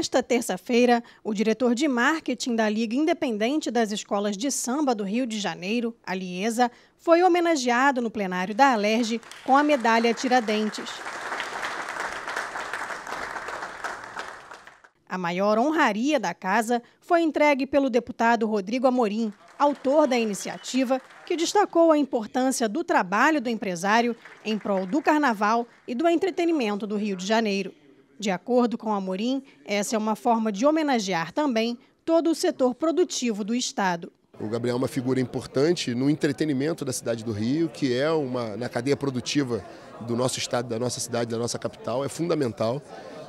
Nesta terça-feira, o diretor de marketing da Liga Independente das Escolas de Samba do Rio de Janeiro, a Liesa, foi homenageado no plenário da Alerj com a medalha Tiradentes. A maior honraria da casa foi entregue pelo deputado Rodrigo Amorim, autor da iniciativa, que destacou a importância do trabalho do empresário em prol do carnaval e do entretenimento do Rio de Janeiro. De acordo com Amorim, essa é uma forma de homenagear também todo o setor produtivo do Estado. O Gabriel é uma figura importante no entretenimento da cidade do Rio, que é uma na cadeia produtiva do nosso estado, da nossa cidade, da nossa capital, é fundamental.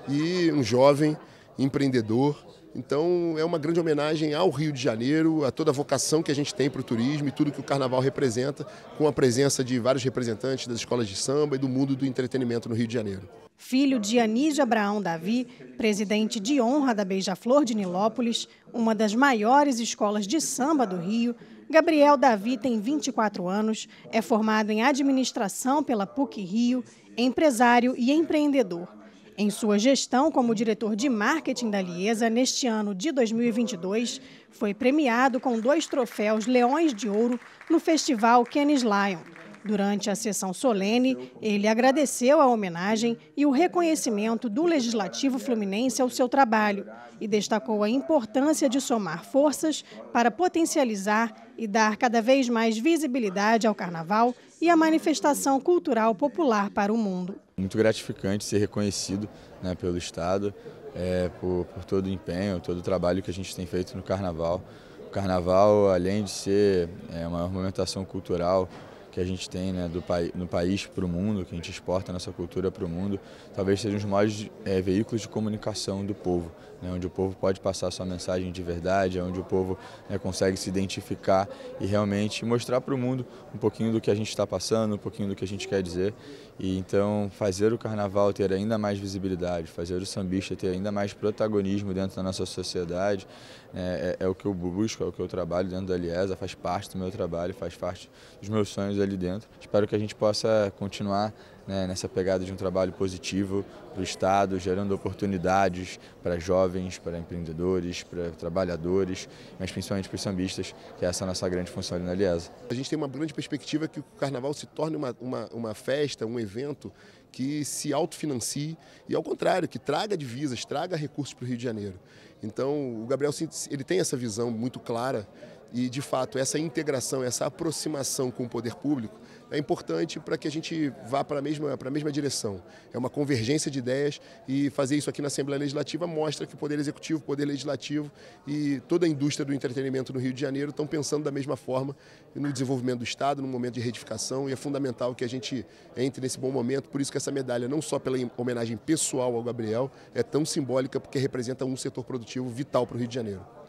E um jovem empreendedor então é uma grande homenagem ao Rio de Janeiro, a toda a vocação que a gente tem para o turismo e tudo que o carnaval representa, com a presença de vários representantes das escolas de samba e do mundo do entretenimento no Rio de Janeiro. Filho de Anísio Abraão Davi, presidente de honra da Beija-Flor de Nilópolis, uma das maiores escolas de samba do Rio, Gabriel Davi tem 24 anos, é formado em administração pela PUC Rio, empresário e empreendedor em sua gestão como diretor de marketing da Liesa, neste ano de 2022, foi premiado com dois troféus Leões de Ouro no Festival Cannes Lion. Durante a sessão solene, ele agradeceu a homenagem e o reconhecimento do Legislativo Fluminense ao seu trabalho e destacou a importância de somar forças para potencializar e dar cada vez mais visibilidade ao Carnaval e a manifestação cultural popular para o mundo. Muito gratificante ser reconhecido né, pelo Estado, é, por, por todo o empenho, todo o trabalho que a gente tem feito no Carnaval. O Carnaval, além de ser é, uma movimentação cultural, que a gente tem né, do, no país para o mundo, que a gente exporta nossa cultura para o mundo, talvez sejam os maiores é, veículos de comunicação do povo, né, onde o povo pode passar sua mensagem de verdade, onde o povo né, consegue se identificar e realmente mostrar para o mundo um pouquinho do que a gente está passando, um pouquinho do que a gente quer dizer. E então fazer o carnaval ter ainda mais visibilidade, fazer o sambista ter ainda mais protagonismo dentro da nossa sociedade, é, é, é o que eu busco, é o que eu trabalho dentro da Aliesa, faz parte do meu trabalho, faz parte dos meus sonhos ali dentro. Espero que a gente possa continuar né, nessa pegada de um trabalho positivo para o Estado, gerando oportunidades para jovens, para empreendedores, para trabalhadores, mas principalmente para os sambistas, que é essa nossa grande função ali na Aliesa. A gente tem uma grande perspectiva que o carnaval se torne uma, uma, uma festa, um evento que se autofinancie e, ao contrário, que traga divisas, traga recursos para o Rio de Janeiro. Então, o Gabriel ele tem essa visão muito clara e, de fato, essa integração, essa aproximação com o poder público é importante para que a gente vá para a mesma, para a mesma direção. É uma convergência de ideias e fazer isso aqui na Assembleia Legislativa mostra que o Poder Executivo, o Poder Legislativo e toda a indústria do entretenimento no Rio de Janeiro estão pensando da mesma forma no desenvolvimento do Estado, no momento de retificação e é fundamental que a gente entre nesse bom momento. Por isso que essa medalha, não só pela homenagem pessoal ao Gabriel, é tão simbólica porque representa um setor produtivo vital para o Rio de Janeiro.